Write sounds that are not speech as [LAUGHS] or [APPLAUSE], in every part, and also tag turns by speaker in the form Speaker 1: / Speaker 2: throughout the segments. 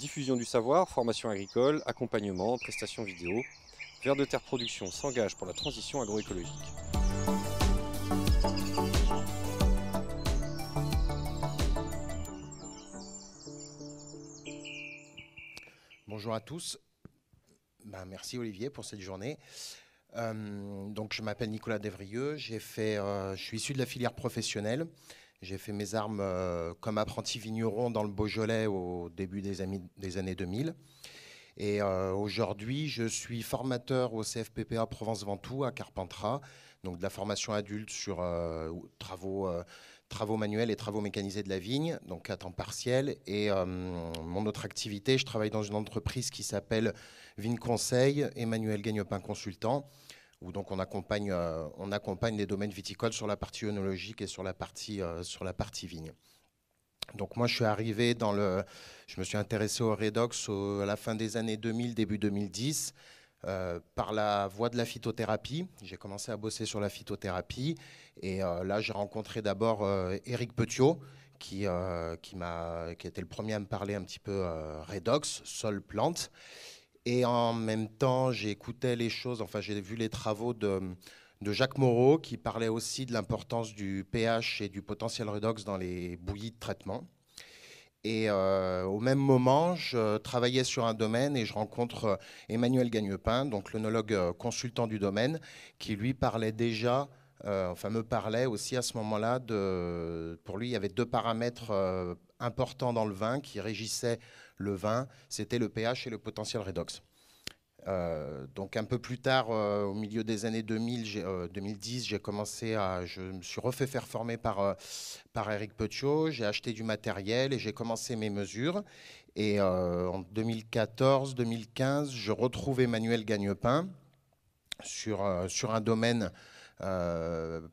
Speaker 1: Diffusion du savoir, formation agricole, accompagnement, prestations vidéo. Vers de Terre Production s'engage pour la transition agroécologique.
Speaker 2: Bonjour à tous. Ben, merci Olivier pour cette journée. Euh, donc je m'appelle Nicolas Devrieux, j'ai fait, euh, je suis issu de la filière professionnelle. J'ai fait mes armes euh, comme apprenti vigneron dans le Beaujolais au début des, années 2000. Et euh, aujourd'hui, je suis formateur au CFPPA Provence-Ventoux à Carpentras, donc de la formation adulte sur euh, travaux travaux manuels et travaux mécanisés de la vigne, donc à temps partiel. Et mon autre activité, je travaille dans une entreprise qui s'appelle Vigne Conseil, Emmanuel Gagnopin Consultant où donc on accompagne, euh, on accompagne les domaines viticoles sur la partie œnologique et sur la partie, euh, sur la partie vigne. Donc moi, je suis arrivé dans le... Je me suis intéressé au redox à la fin des années 2000, début 2010, euh, par la voie de la phytothérapie. J'ai commencé à bosser sur la phytothérapie. Et là, j'ai rencontré d'abord euh, Eric Petiot, qui, qui, qui était le premier à me parler un petit peu redox, sol plante. Et en même temps, j'écoutais les choses, enfin j'ai vu les travaux de, Jacques Moreau qui parlait aussi de l'importance du pH et du potentiel redox dans les bouillies de traitement. Et euh, au même moment, je travaillais sur un domaine et je rencontre euh, Emmanuel Gagnepin, donc l'onologue euh, consultant du domaine, qui lui parlait déjà enfin me parlait aussi à ce moment-là de, pour lui, il y avait deux paramètres importants dans le vin qui régissaient le vin, c'était le pH et le potentiel redox. Euh, donc un peu plus tard, euh, au milieu des années 2000, 2010, euh, j'ai commencé à, je me suis refait faire former par, par Eric Petiot, j'ai acheté du matériel et j'ai commencé mes mesures. Et en 2014-2015, je retrouve Emmanuel Gagnepin sur, sur un domaine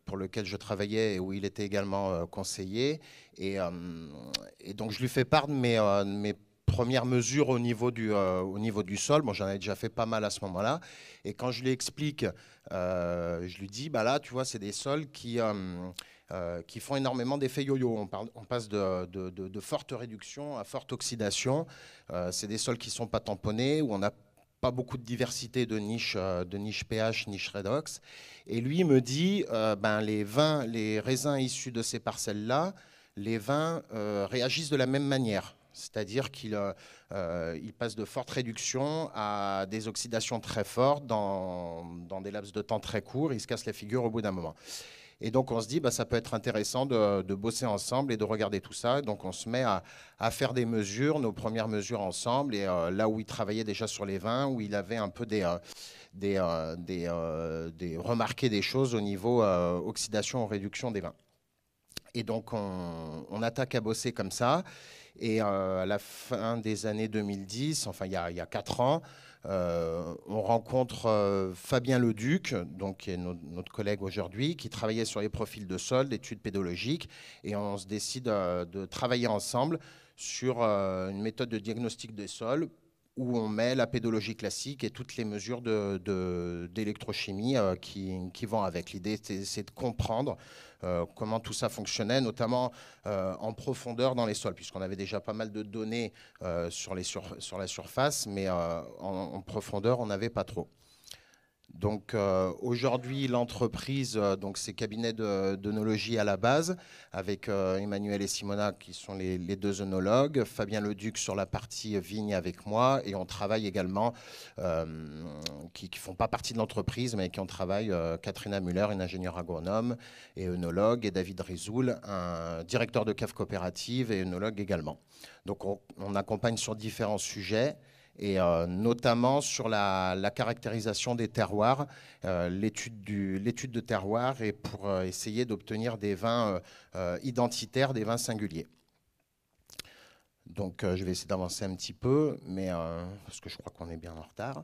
Speaker 2: pour lequel je travaillais et où il était également conseiller. Et, donc je lui fais part de mes, première mesure au niveau du, euh, niveau du sol. Bon, j'en avais déjà fait pas mal à ce moment-là. Et quand je lui explique, euh, je lui dis, bah là, tu vois, c'est des sols qui, euh, qui font énormément d'effets yo-yo. On, passe de, de, de, forte réduction à forte oxydation. c'est des sols qui ne sont pas tamponnés, où on n'a pas beaucoup de diversité de niches, de niche pH, niche redox. Et lui me dit, ben, les vins, les raisins issus de ces parcelles-là, les vins réagissent de la même manière c'est-à-dire qu'il euh, euh, passe de fortes réductions à des oxydations très fortes dans, des laps de temps très courts. Il se casse la figure au bout d'un moment. Et donc on se dit, bah, ça peut être intéressant de, bosser ensemble et de regarder tout ça. Donc on se met à, faire des mesures, nos premières mesures ensemble. Et euh, là où il travaillait déjà sur les vins, où il avait un peu des, des, des, remarqué des choses au niveau oxydation ou réduction des vins. Et donc on, on attaque à bosser comme ça. Et euh, à la fin des années 2010, enfin il y a, quatre ans, euh, on rencontre euh, Fabien Leduc, donc, qui est notre collègue aujourd'hui, qui travaillait sur les profils de sol, d'études pédologiques, et on se décide de travailler ensemble sur une méthode de diagnostic des sols où on met la pédologie classique et toutes les mesures d'électrochimie euh, qui, vont avec. L'idée, c'est de comprendre euh, comment tout ça fonctionnait, notamment euh, en profondeur dans les sols, puisqu'on avait déjà pas mal de données sur, la surface, mais en, profondeur, on n'avait pas trop. Donc euh, aujourd'hui, l'entreprise, euh, donc c'est cabinet d'œnologie à la base, avec euh, Emmanuel et Simona qui sont les, deux œnologues, Fabien Leduc sur la partie vigne avec moi, et on travaille également, qui ne font pas partie de l'entreprise, mais qui on travaille, Katrina Muller, une ingénieure agronome et œnologue, et David Rizoul, un directeur de cave coopérative et œnologue également. Donc on accompagne sur différents sujets et euh, notamment sur la, caractérisation des terroirs, euh, l'étude de terroirs, et pour euh, essayer d'obtenir des vins identitaires, des vins singuliers. Donc je vais essayer d'avancer un petit peu, mais parce que je crois qu'on est bien en retard.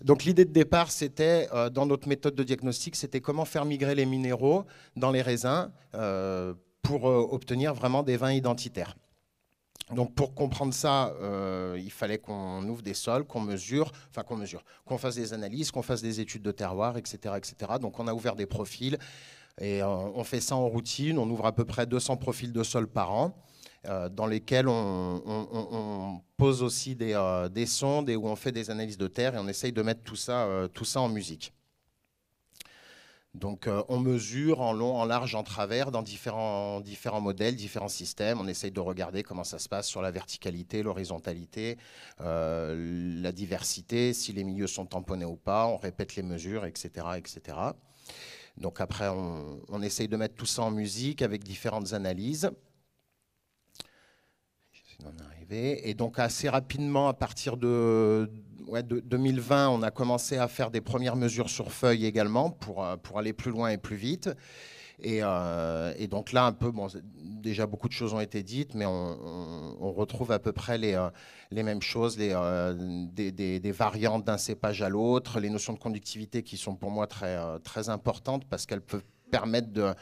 Speaker 2: Donc l'idée de départ, c'était dans notre méthode de diagnostic, c'était comment faire migrer les minéraux dans les raisins pour obtenir vraiment des vins identitaires. Donc pour comprendre ça, euh, il fallait qu'on ouvre des sols, qu'on mesure, enfin qu'on mesure, qu'on fasse des analyses, qu'on fasse des études de terroir, etc., etc. Donc on a ouvert des profils et euh, on fait ça en routine. On ouvre à peu près 200 profils de sols par an, euh, dans lesquels on, pose aussi des, sondes et où on fait des analyses de terre et on essaye de mettre tout ça en musique. Donc euh, on mesure en long, en large, en travers dans différents, modèles, différents systèmes. On essaye de regarder comment ça se passe sur la verticalité, l'horizontalité, euh, la diversité, si les milieux sont tamponnés ou pas. On répète les mesures, etc. etc. Donc après, on essaye de mettre tout ça en musique avec différentes analyses est arrivé. Et donc assez rapidement, à partir de, de, 2020, on a commencé à faire des premières mesures sur feuille également pour, euh, pour aller plus loin et plus vite. Et, euh, donc là, un peu, bon, déjà beaucoup de choses ont été dites, mais on, retrouve à peu près les, euh, les mêmes choses, les, des, des, variantes d'un cépage à l'autre, les notions de conductivité qui sont pour moi très, très importantes parce qu'elles peuvent permettre de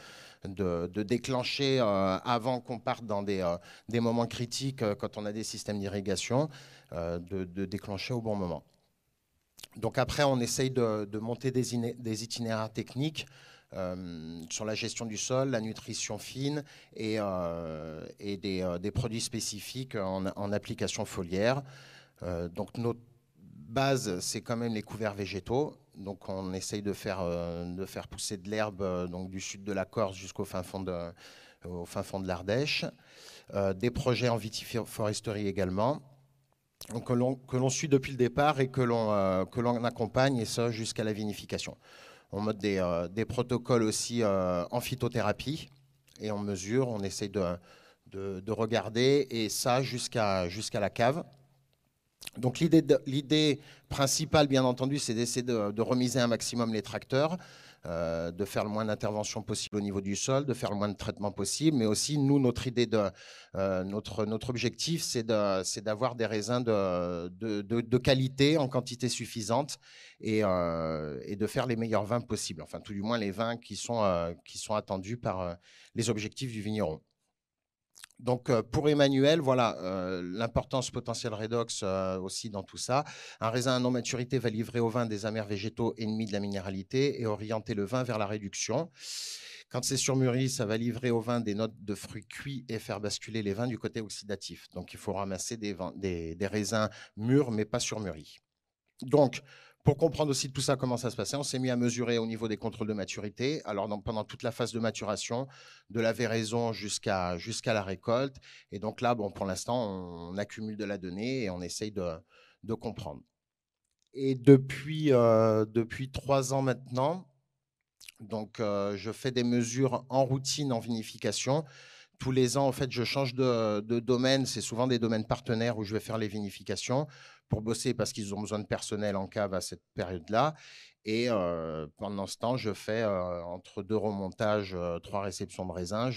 Speaker 2: de, déclencher euh, avant qu'on parte dans des, euh, moments critiques euh, quand on a des systèmes d'irrigation, de, déclencher au bon moment. Donc après, on essaye de, monter des, itinéraires techniques sur la gestion du sol, la nutrition fine et, des, produits spécifiques en, en application foliaire. donc notre base, c'est quand même les couverts végétaux donc on essaye de faire, euh, de faire pousser de l'herbe euh, donc du sud de la Corse jusqu'au fin fond de, au fin fond de l'Ardèche. Euh, des projets en vitiforesterie également que l'on suit depuis le départ et que l'on accompagne, et ça jusqu'à la vinification. On mode des, protocoles aussi en phytothérapie, et on mesure, on essaye de, regarder, et ça jusqu'à la cave. Donc l'idée principale, bien entendu, c'est d'essayer de, remiser un maximum les tracteurs, euh, de faire le moins d'interventions possible au niveau du sol, de faire le moins de traitement possible, mais aussi nous, notre idée euh, notre, objectif, c'est d'avoir des raisins de, qualité en quantité suffisante euh, et, de faire les meilleurs vins possibles. Enfin, tout du moins les vins qui sont attendus par les objectifs du vigneron. Donc euh, pour Emmanuel, voilà euh, l'importance potentielle redox euh, aussi dans tout ça. Un raisin à non maturité va livrer au vin des amers végétaux ennemis de la minéralité et orienter le vin vers la réduction. Quand c'est surmûri, ça va livrer au vin des notes de fruits cuits et faire basculer les vins du côté oxydatif. Donc il faut ramasser des, raisins mûrs mais pas surmûris. Donc pour comprendre aussi tout ça, comment ça se passait, on s'est mis à mesurer au niveau des contrôles de maturité. Alors, pendant toute la phase de maturation, de la véraison jusqu'à jusqu'à la récolte. Et donc là, bon, pour l'instant, on, accumule de la donnée et on essaye de, de comprendre. Et depuis, euh, depuis trois ans maintenant, donc, euh, je fais des mesures en routine en vinification tous les ans, en fait, je change de, domaine. C'est souvent des domaines partenaires où je vais faire les vinifications pour bosser parce qu'ils ont besoin de personnel en cave à cette période-là. Et euh, pendant ce temps, je fais euh, entre deux remontages, euh, trois réceptions de raisins,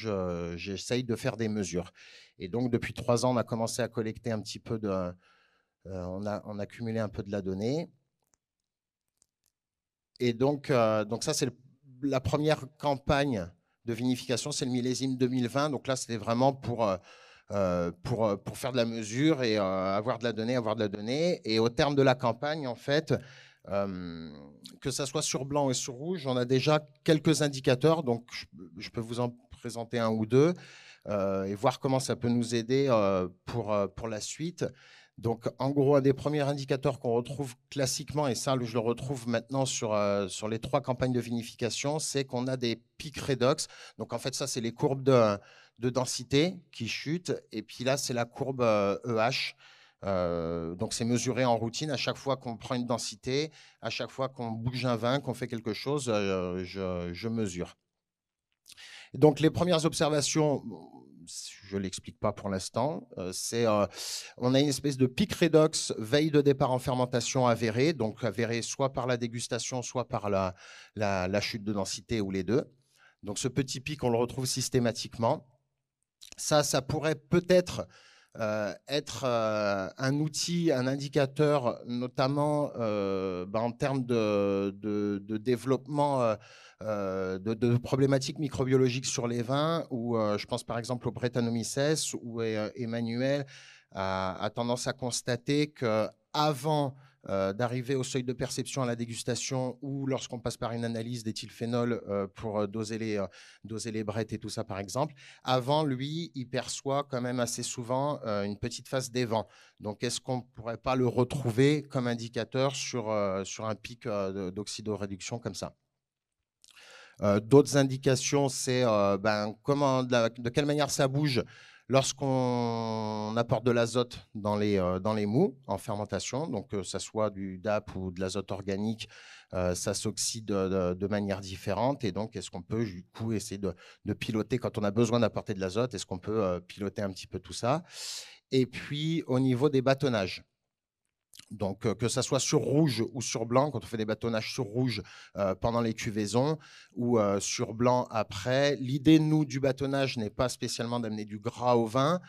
Speaker 2: j'essaye de faire des mesures. Et donc, depuis trois ans, on a commencé à collecter un petit peu de. on, a, on un peu de la donnée. Et donc, donc ça, c'est la première campagne de vinification, c'est le millésime 2020. Donc là, c'était vraiment pour, euh, euh, pour, euh, pour faire de la mesure et avoir de la donnée, avoir de la donnée. Et au terme de la campagne, en fait, que ça soit sur blanc et sur rouge, on a déjà quelques indicateurs. Donc je, peux vous en présenter un ou deux et voir comment ça peut nous aider pour, pour la suite. Donc, en gros, un des premiers indicateurs qu'on retrouve classiquement, et ça, je le retrouve maintenant sur, euh, sur les trois campagnes de vinification, c'est qu'on a des pics redox. Donc, en fait, ça, c'est les courbes de, de, densité qui chutent. Et puis là, c'est la courbe EH. donc, c'est mesuré en routine. À chaque fois qu'on prend une densité, à chaque fois qu'on bouge un vin, qu'on fait quelque chose, euh, je, je mesure. Donc, les premières observations, je ne l'explique pas pour l'instant. Euh, c'est, euh, on a une espèce de pic redox veille de départ en fermentation avérée, donc avérée soit par la dégustation, soit par la, la, la chute de densité ou les deux. Donc ce petit pic, on le retrouve systématiquement. Ça, ça pourrait peut-être euh, être euh, un outil, un indicateur, notamment euh, bah, en termes de, développement de, problématiques microbiologiques sur les vins, où je pense par exemple au bretanomyces, où Emmanuel a, a, tendance à constater que avant euh, d'arriver au seuil de perception à la dégustation ou lorsqu'on passe par une analyse d'éthylphénol euh, pour euh, doser les, doser brettes et tout ça, par exemple. Avant, lui, il perçoit quand même assez souvent une petite phase des vents. Donc, est-ce qu'on ne pourrait pas le retrouver comme indicateur sur, un pic d'oxydoréduction comme ça D'autres indications, c'est ben, de quelle manière ça bouge Lorsqu'on apporte de l'azote dans les, euh, dans les mous en fermentation, donc euh, que ce soit du DAP ou de l'azote organique, euh, ça s'oxyde de, manière différente. Et donc, est-ce qu'on peut, du coup, essayer de, piloter, quand on a besoin d'apporter de l'azote, est-ce qu'on peut piloter un petit peu tout ça Et puis, au niveau des bâtonnages, donc, euh, que ça soit sur rouge ou sur blanc, quand on fait des bâtonnages sur rouge euh, pendant les cuvaisons ou euh, sur blanc après, l'idée, nous, du bâtonnage n'est pas spécialement d'amener du gras au vin,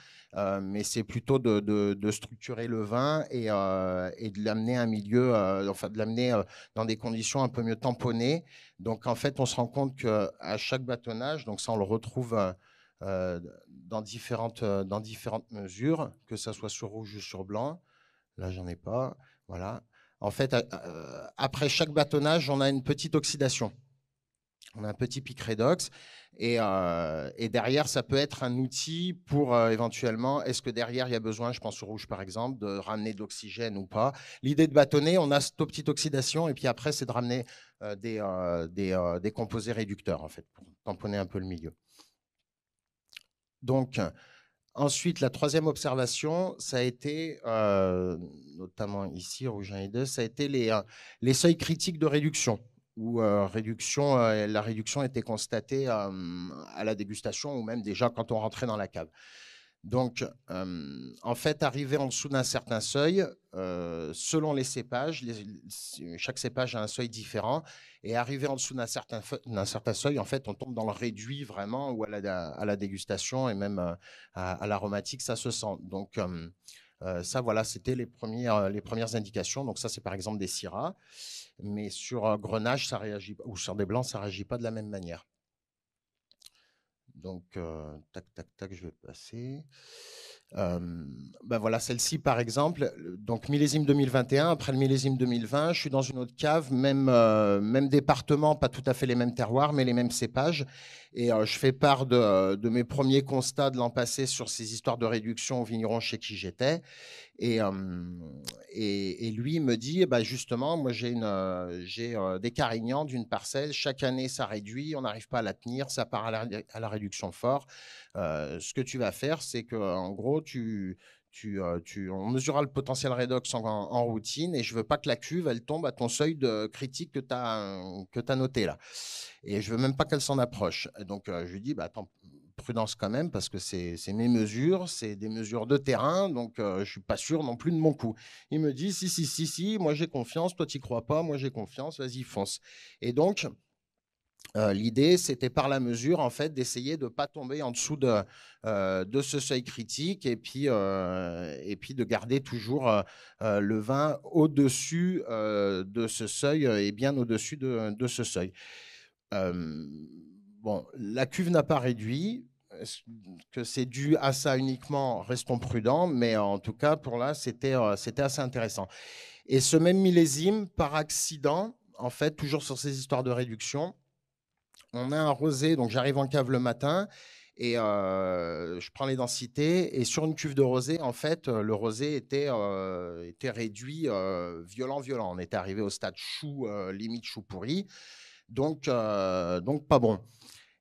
Speaker 2: mais c'est plutôt de, structurer le vin et, de l'amener un milieu, de l'amener dans des conditions un peu mieux tamponnées. Donc, en fait, on se rend compte qu'à chaque bâtonnage, donc ça, on le retrouve. dans, différentes, mesures, que ce soit sur rouge ou sur blanc, Là, j'en ai pas. Voilà. En fait, euh, euh, après chaque bâtonnage, on a une petite oxydation. On a un petit pic redox. Et, euh, derrière, ça peut être un outil pour éventuellement, est-ce que derrière, il y a besoin, je pense au rouge par exemple, de ramener de l'oxygène ou pas. L'idée de bâtonner, on a cette petite oxydation. Et puis après, c'est de ramener des, des, composés réducteurs, en fait, pour tamponner un peu le milieu. Donc, Ensuite, la troisième observation, ça a été, euh, notamment ici, au 1 et 2, ça a été euh, les, seuils critiques de réduction, où euh, réduction, la réduction était constatée à la dégustation ou même déjà quand on rentrait dans la cave. Donc, euh, en fait, arriver en dessous d'un certain seuil, euh, selon les cépages, chaque cépage a un seuil différent, et arriver en dessous d'un certain, seuil, en fait, on tombe dans le réduit vraiment, ou à la, dégustation et même euh, à, l'aromatique, ça se sent. Donc, ça, voilà, c'était les premières, indications. Donc, ça, c'est par exemple des syrahs, mais sur grenage, ça réagit, ou sur des blancs, ça ne réagit pas de la même manière. Donc, euh, tac, tac, tac, je vais passer. Ben voilà, celle-ci, par exemple. Donc, millésime 2021, après le millésime 2020, je suis dans une autre cave, même, euh, même département, pas tout à fait les mêmes terroirs, mais les mêmes cépages. Et euh, je fais part euh, de, mes premiers constats de l'an passé sur ces histoires de réduction au vigneron chez qui j'étais. Et, euh, lui me dit, eh ben, justement, moi j'ai des carignans d'une parcelle, chaque année ça réduit, on n'arrive pas à la tenir, ça part à la, réduction fort. ce que tu vas faire, c'est que en gros, tu, tu, euh, tu, on mesurera le potentiel redox en, routine et je veux pas que la cuve elle tombe à ton seuil de critique que tu as que as noté là et je veux même pas qu'elle s'en approche donc euh, je lui dis bah attends prudence quand même parce que c'est mes mesures c'est des mesures de terrain donc euh, je suis pas sûr non plus de mon coup il me dit si si si si moi j'ai confiance toi t'y crois pas moi j'ai confiance vas-y fonce et donc euh, l'idée, c'était par la mesure, en fait, d'essayer de ne pas tomber en dessous euh, de, ce seuil critique et puis, euh, de garder toujours le vin au-dessus de ce seuil et bien au-dessus de, ce seuil. bon, la cuve n'a pas réduit. que c'est dû à ça uniquement Restons prudents, mais en tout cas, pour là, c'était assez intéressant. Et ce même millésime, par accident, en fait, toujours sur ces histoires de réduction, on a un rosé, donc j'arrive en cave le matin et euh, je prends les densités. Et sur une cuve de rosé, en fait, euh, le rosé était, euh, réduit violent, violent. On était arrivé au stade chou, limite chou pourri. Donc, pas bon.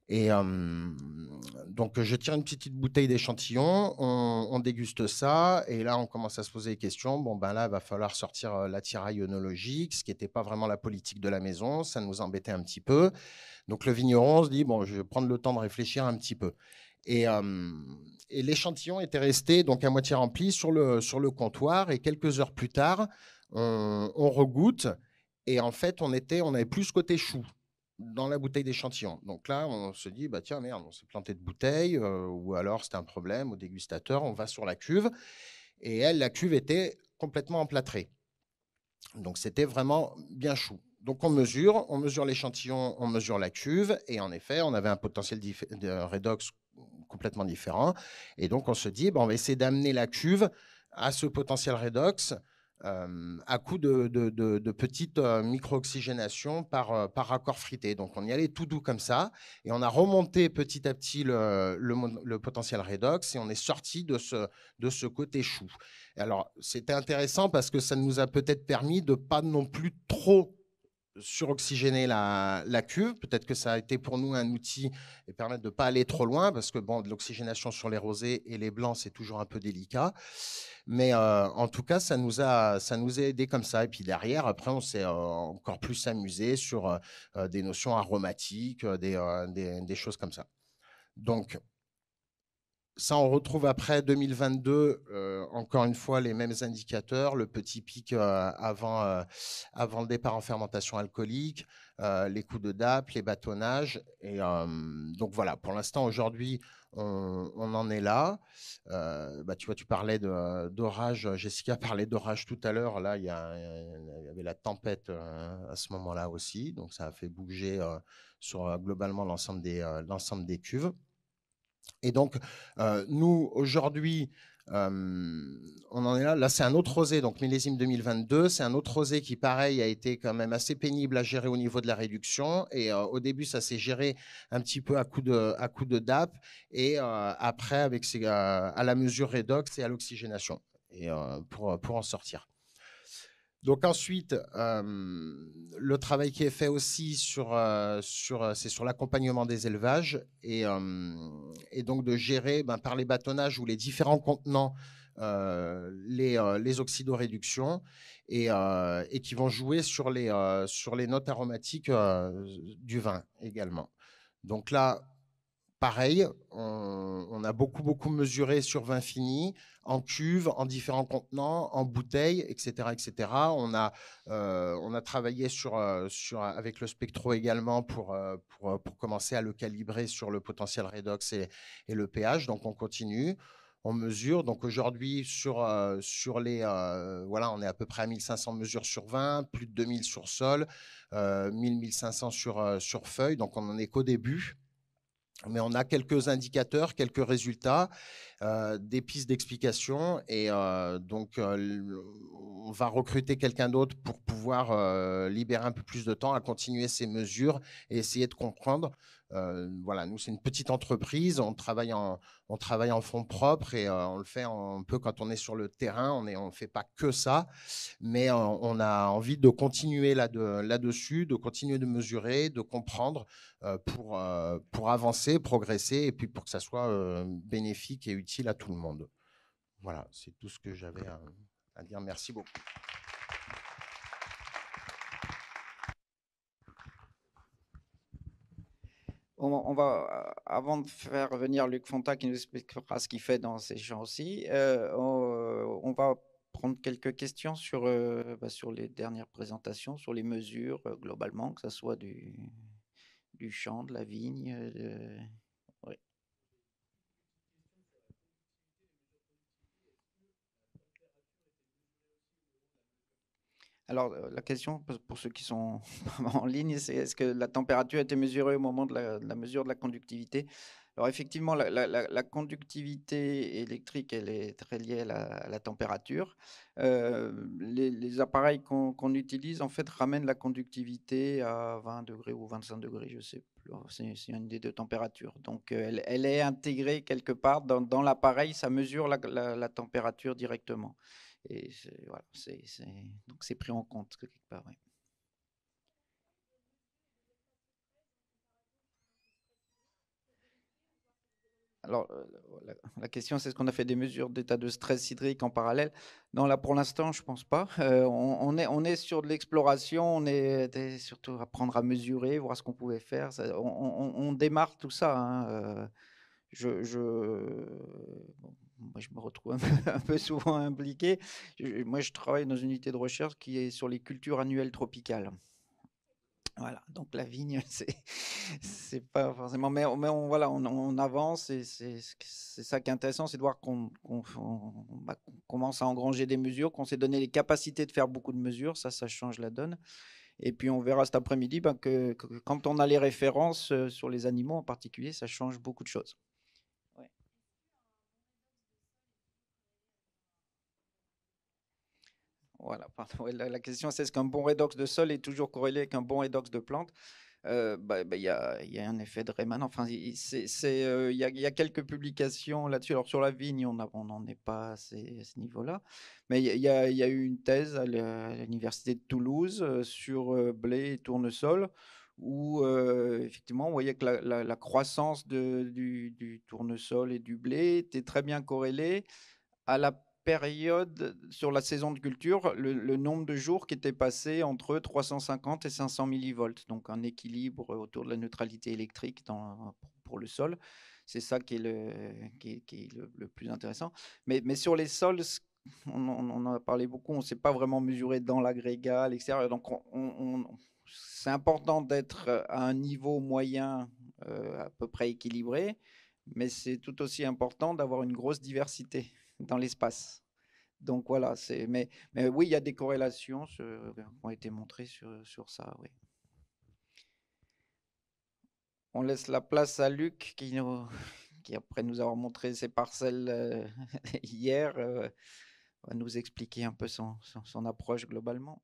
Speaker 2: Et donc, je tire une petite bouteille d'échantillon, on, déguste ça, et là, on commence à se poser des questions. Bon, ben là, il va falloir sortir l'attirail œnologique, ce qui n'était pas vraiment la politique de la maison, ça nous embêtait un petit peu. Donc le vigneron se dit, bon, je vais prendre le temps de réfléchir un petit peu. Et, l'échantillon était resté donc à moitié rempli sur le, comptoir. Et quelques heures plus tard, on, regoute. Et en fait, on, était, on avait plus ce côté chou dans la bouteille d'échantillon. Donc là, on se dit, bah tiens, merde, on s'est planté de bouteille, euh, ou alors c'était un problème au dégustateur, on va sur la cuve. Et elle, la cuve était complètement emplâtrée. Donc c'était vraiment bien chou donc on mesure, on mesure l'échantillon, on mesure la cuve, et en effet, on avait un potentiel redox complètement différent. Et donc on se dit, bon, on va essayer d'amener la cuve à ce potentiel redox euh, à coup de, petites euh, micro-oxygénations par, euh, par raccord frité. Donc on y allait tout doux comme ça, et on a remonté petit à petit le, potentiel redox, et on est sorti de ce, de ce côté chou. alors c'était intéressant parce que ça nous a peut-être permis de pas non plus trop suroxygéner la, la cuve. Peut-être que ça a été pour nous un outil et permettre de ne pas aller trop loin, parce que bon, l'oxygénation sur les rosés et les blancs, c'est toujours un peu délicat. Mais euh, en tout cas, ça nous a ça nous a aidé comme ça. Et puis derrière, après, on s'est euh, encore plus amusé sur euh, des notions aromatiques, des, des, choses comme ça. Donc, ça, on retrouve après 2022, euh, encore une fois, les mêmes indicateurs, le petit pic euh, avant, euh, avant le départ en fermentation alcoolique, les coups de DAP, les bâtonnages. Et donc voilà, pour l'instant, aujourd'hui, on, en est là. Bah, tu vois, tu parlais d'orage, Jessica parlait d'orage tout à l'heure. Là, il y, avait la tempête à ce moment-là aussi. Donc ça a fait bouger globalement l'ensemble des, l'ensemble des cuves. Et donc, euh, nous, aujourd'hui, euh, on en est là. Là, c'est un autre rosé, donc millésime 2022. C'est un autre rosé qui, pareil, a été quand même assez pénible à gérer au niveau de la réduction. Et euh, au début, ça s'est géré un petit peu à coup de, à DAP. Et après, avec à la mesure redox et à l'oxygénation et, pour en sortir. Donc ensuite, euh, le travail qui est fait aussi sur, euh, sur euh, c'est sur l'accompagnement des élevages et, et donc de gérer ben, par les bâtonnages ou les différents contenants les, les oxydoréductions et, et, qui vont jouer sur les, sur les notes aromatiques du vin également. Donc là, Pareil, on, a beaucoup, beaucoup mesuré sur vin fini, en cuve, en différents contenants, en bouteilles, etc. etc. On, a, euh, on a travaillé sur, euh, sur, avec le spectro également pour, euh, pour, commencer à le calibrer sur le potentiel redox et, le pH. Donc, on continue on mesure. Donc aujourd'hui, sur, sur les. voilà, on est à peu près à 1500 mesures sur 20, plus de 2000 sur sol, 1000, 1500 sur, sur feuille. Donc on n'en est qu'au début mais on a quelques indicateurs, quelques résultats, euh, des pistes d'explication. Et euh, donc, euh, on va recruter quelqu'un d'autre pour pouvoir libérer un peu plus de temps à continuer ces mesures et essayer de comprendre euh, voilà, nous, c'est une petite entreprise. On travaille en, on travaille en fonds propres et euh, on le fait un peu quand on est sur le terrain. On ne fait pas que ça, mais euh, on a envie de continuer là-dessus, de, continuer de mesurer, de comprendre pour, avancer, progresser et puis pour que ça soit bénéfique et utile à tout le monde. Voilà, c'est tout ce que j'avais à dire. Merci beaucoup.
Speaker 1: on, va, euh, avant de faire venir Luc Fonta qui nous expliquera ce qu'il fait dans ces champs aussi, euh, euh, on, va prendre quelques questions sur, bah, sur les dernières présentations, sur les mesures globalement, que ce soit du, du champ, de la vigne. Alors, euh, la question pour ceux qui sont [LAUGHS] en ligne, c'est est-ce que la température a été mesurée au moment de la, mesure de la conductivité Alors, effectivement, la, conductivité électrique, elle est très liée à la, température. Euh, les, appareils qu'on utilise, en fait, ramènent la conductivité à 20 degrés ou 25 degrés, je sais plus. C'est une idée de température. Donc, euh, elle, est intégrée quelque part dans l'appareil, ça mesure la température directement. Et voilà, c'est, donc c'est pris en compte quelque part. Alors, euh, la, question, c'est est-ce qu'on a fait des mesures d'état de stress hydrique en parallèle Non, là, pour l'instant, je ne pense pas. Euh, on, est, on est sur de l'exploration, on est surtout apprendre à mesurer, voir ce qu'on pouvait faire. on, démarre tout ça. Hein, euh, je, je, moi, je me retrouve [LAUGHS] un peu, souvent impliqué. moi, je travaille dans une unité de recherche qui est sur les cultures annuelles tropicales. Voilà, donc la vigne, [LAUGHS] c'est pas forcément. Mais, on, voilà, on, avance et c'est ça qui est intéressant, c'est de voir bah, qu'on commence à engranger des mesures, qu'on s'est donné les capacités de faire beaucoup de mesures. Ça, ça change la donne. Et puis on verra cet après-midi bah, que, quand on a les références euh, sur les animaux en particulier, ça change beaucoup de choses. Voilà, La, question, c'est est-ce qu'un bon redox de sol est toujours corrélé avec un bon redox de plante euh, bah, bah, il y, a, un effet de Rayman. Enfin, euh, il y, a quelques publications là-dessus. Alors, sur la vigne, on n'en est pas à, à ce niveau-là. Mais il y, a eu une thèse à l'Université de Toulouse euh, sur blé et tournesol où effectivement on voyait que la, croissance du, du, tournesol et du blé était très bien corrélée à la période, sur la saison de culture, le, nombre de jours qui était passé entre 350 et 500 millivolts, donc un équilibre autour de la neutralité électrique dans, pour le sol. C'est ça qui est le, qui est, le, plus intéressant. Mais, mais sur les sols, on, en a parlé beaucoup, on ne s'est pas vraiment mesuré dans l'agrégat, l'extérieur. Donc c'est important d'être à un niveau moyen euh, à peu près équilibré, mais c'est tout aussi important d'avoir une grosse diversité dans l'espace. Donc voilà, c'est. Mais, mais, oui, il y a des corrélations qui ont été montrées sur, sur ça. Oui. On laisse la place à Luc qui, nous, qui après nous avoir montré ses parcelles euh, [LAUGHS] hier, euh, va nous expliquer un peu son, son approche globalement.